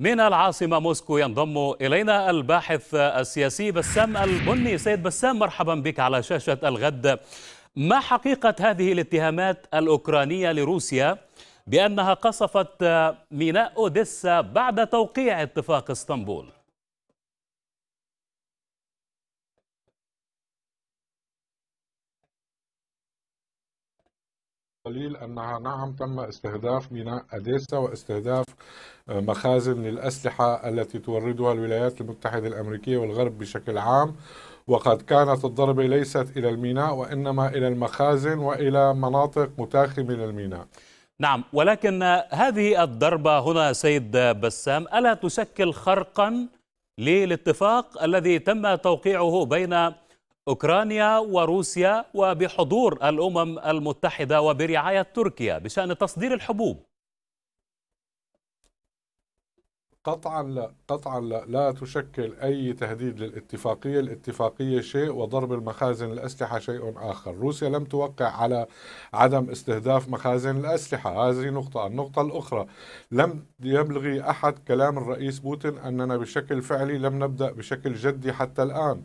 من العاصمة موسكو ينضم إلينا الباحث السياسي بسام البني سيد بسام مرحبا بك على شاشة الغد ما حقيقة هذه الاتهامات الأوكرانية لروسيا بأنها قصفت ميناء أوديسا بعد توقيع اتفاق اسطنبول؟ قليل أنها نعم تم استهداف ميناء أديسا واستهداف آه، مخازن للأسلحة التي توردها الولايات المتحدة الأمريكية والغرب بشكل عام وقد كانت الضربة ليست إلى الميناء وإنما إلى المخازن وإلى مناطق متاخمة للميناء نعم ولكن هذه الضربة هنا سيد بسام ألا تشكل خرقا للاتفاق الذي تم توقيعه بين أوكرانيا وروسيا وبحضور الأمم المتحدة وبرعاية تركيا بشأن تصدير الحبوب قطعا لا قطعا لا لا تشكل اي تهديد للاتفاقيه، الاتفاقيه شيء وضرب المخازن الاسلحه شيء اخر، روسيا لم توقع على عدم استهداف مخازن الاسلحه، هذه نقطه، النقطه الاخرى لم يبلغي احد كلام الرئيس بوتين اننا بشكل فعلي لم نبدا بشكل جدي حتى الان،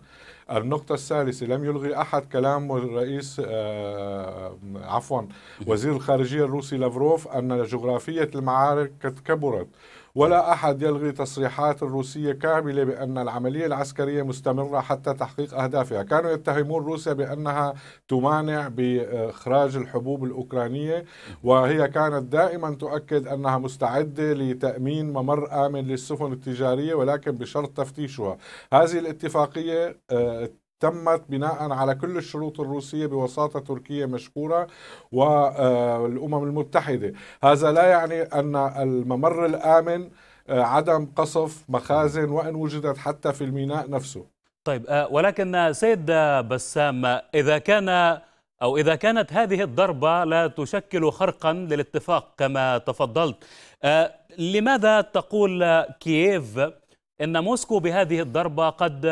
النقطة الثالثة لم يلغي أحد كلام الرئيس آه، آه، عفوا وزير الخارجية الروسي لافروف أن جغرافية المعارك كبرت ولا أحد يلغي تصريحات الروسية كاملة بأن العملية العسكرية مستمرة حتى تحقيق أهدافها كانوا يتهمون روسيا بأنها تمانع بإخراج الحبوب الأوكرانية وهي كانت دائما تؤكد أنها مستعدة لتأمين ممر آمن للسفن التجارية ولكن بشرط تفتيشها هذه الاتفاقية آه، تمت بناء على كل الشروط الروسية بوساطة تركية مشكورة والأمم آه، المتحدة هذا لا يعني أن الممر الآمن آه، عدم قصف مخازن وإن وجدت حتى في الميناء نفسه طيب آه، ولكن سيد بسام إذا كان أو إذا كانت هذه الضربة لا تشكل خرقا للاتفاق كما تفضلت لماذا تقول كييف أن موسكو بهذه الضربة قد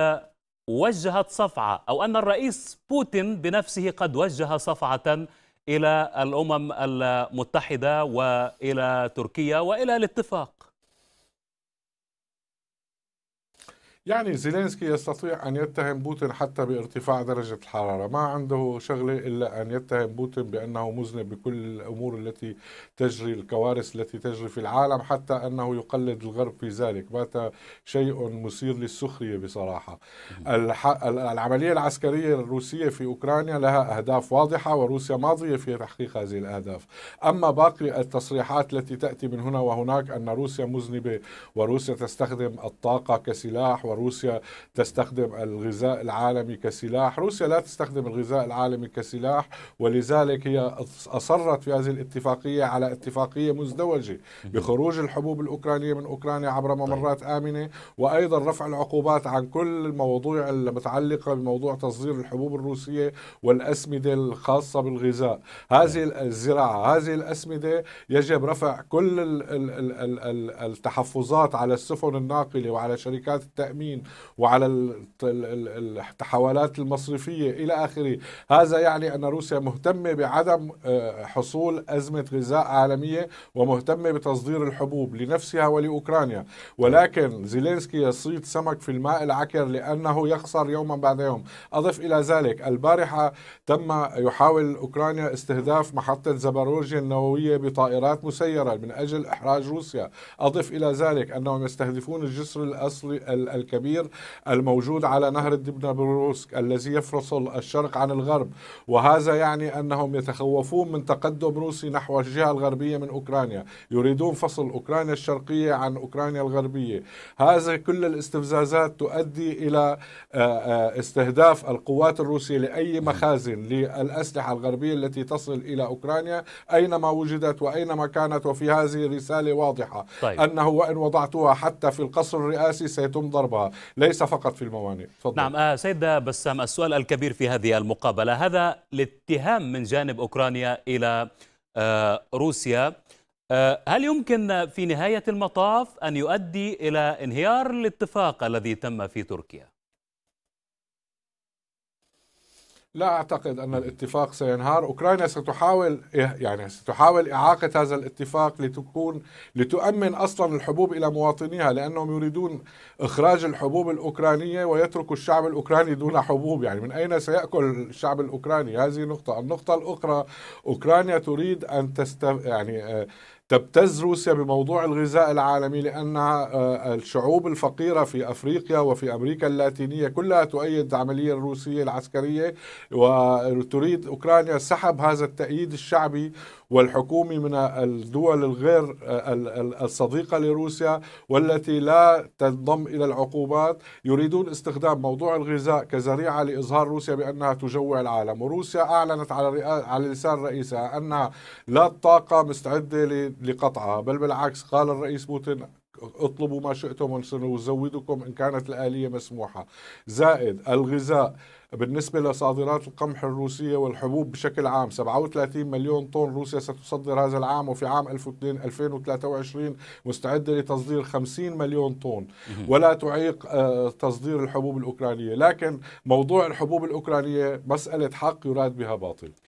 وجهت صفعة أو أن الرئيس بوتين بنفسه قد وجه صفعة إلى الأمم المتحدة وإلى تركيا وإلى الاتفاق يعني زيلينسكي يستطيع أن يتهم بوتين حتى بارتفاع درجة الحرارة ما عنده شغلة إلا أن يتهم بوتين بأنه مذنب بكل الأمور التي تجري الكوارث التي تجري في العالم حتى أنه يقلد الغرب في ذلك بات شيء مثير للسخرية بصراحة العملية العسكرية الروسية في أوكرانيا لها أهداف واضحة وروسيا ماضية في تحقيق هذه الأهداف أما باقي التصريحات التي تأتي من هنا وهناك أن روسيا مذنبة وروسيا تستخدم الطاقة كسلاح وروسيا تستخدم الغذاء العالمي كسلاح روسيا لا تستخدم الغذاء العالمي كسلاح ولذلك هي أصرت في هذه الاتفاقية على اتفاقية مزدوجة بخروج الحبوب الأوكرانية من أوكرانيا عبر طيب. ممرات آمنة وأيضا رفع العقوبات عن كل الموضوع المتعلقة بموضوع تصدير الحبوب الروسية والأسمدة الخاصة بالغذاء هذه طيب. الزراعة هذه الأسمدة يجب رفع كل التحفظات على السفن الناقلة وعلى شركات التأمين المساهمين وعلى التحولات المصرفية إلى آخره هذا يعني أن روسيا مهتمة بعدم آه، حصول أزمة غذاء عالمية ومهتمة بتصدير الحبوب لنفسها ولأوكرانيا ولكن زيلينسكي يصيد سمك في الماء العكر لأنه يخسر يوما بعد يوم أضف إلى ذلك البارحة تم يحاول أوكرانيا استهداف محطة زبروجيا النووية بطائرات مسيرة من أجل إحراج روسيا أضف إلى ذلك أنهم يستهدفون الجسر الأصلي الكبير الموجود على نهر الدنبروسك الذي يفصل الشرق عن الغرب وهذا يعني أنهم يتخوفون من تقدم روسي نحو الجهة الغربية من أوكرانيا يريدون فصل أوكرانيا الشرقية عن أوكرانيا الغربية هذا كل الاستفزازات تؤدي إلى آه، آه، استهداف القوات الروسية لأي مخازن للأسلحة الغربية التي تصل إلى أوكرانيا أينما وجدت وأينما كانت وفي هذه رسالة واضحة طيب. أنه وإن وضعتها حتى في القصر الرئاسي سيتم ضربها ليس فقط في الموانئ فضل. نعم آه سيد بسام السؤال الكبير في هذه المقابلة هذا الاتهام من جانب أوكرانيا إلى آه روسيا آه هل يمكن في نهاية المطاف أن يؤدي إلى انهيار الاتفاق الذي تم في تركيا؟ لا اعتقد ان الاتفاق سينهار، اوكرانيا ستحاول إه-، يعني ستحاول اعاقه هذا الاتفاق لتكون لتؤمن اصلا الحبوب الى مواطنيها لانهم يريدون اخراج الحبوب الاوكرانيه ويتركوا الشعب الاوكراني دون حبوب، يعني من اين سياكل الشعب الاوكراني؟ هذه نقطه، النقطه الاخرى اوكرانيا تريد ان تست يعني آه، تبتز روسيا بموضوع الغذاء العالمي لان آه، الشعوب الفقيرة في أفريقيا وفي أمريكا اللاتينية كلها تؤيد العملية الروسية العسكرية وتريد أوكرانيا سحب هذا التأييد الشعبي والحكومي من الدول الغير آه، الصديقة لروسيا والتي لا تنضم إلى العقوبات يريدون استخدام موضوع الغذاء كذريعة لإظهار روسيا بأنها تجوع العالم وروسيا أعلنت على, على لسان رئيسها أنها لا الطاقة مستعدة لقطعها بل بالعكس قال الرئيس بوتين اطلبوا ما شئتم وسنزودكم ان كانت الاليه مسموحه. زائد الغذاء بالنسبه لصادرات القمح الروسيه والحبوب بشكل عام 37 مليون طن روسيا ستصدر هذا العام وفي عام 2023 مستعده لتصدير 50 مليون طن ولا تعيق آه، تصدير الحبوب الاوكرانيه، لكن موضوع الحبوب الاوكرانيه مساله حق يراد بها باطل.